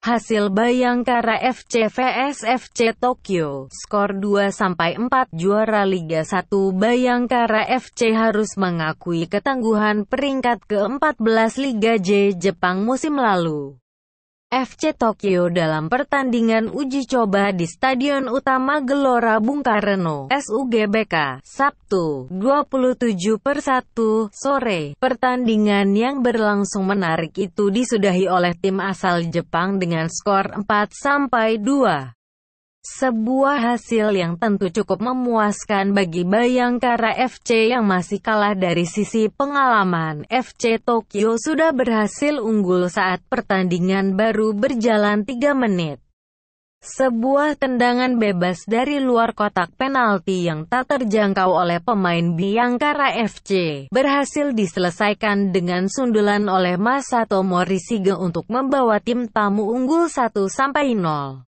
Hasil Bayangkara FC vs FC Tokyo, skor 2-4 juara Liga 1 Bayangkara FC harus mengakui ketangguhan peringkat ke-14 Liga J Jepang musim lalu. FC Tokyo dalam pertandingan uji coba di Stadion Utama Gelora Bung Karno, SUGBK, Sabtu, 27 per 1, sore. Pertandingan yang berlangsung menarik itu disudahi oleh tim asal Jepang dengan skor 4-2. Sebuah hasil yang tentu cukup memuaskan bagi Bayangkara FC yang masih kalah dari sisi pengalaman. FC Tokyo sudah berhasil unggul saat pertandingan baru berjalan 3 menit. Sebuah tendangan bebas dari luar kotak penalti yang tak terjangkau oleh pemain Bayangkara FC berhasil diselesaikan dengan sundulan oleh Masato Morishige untuk membawa tim tamu unggul 1-0.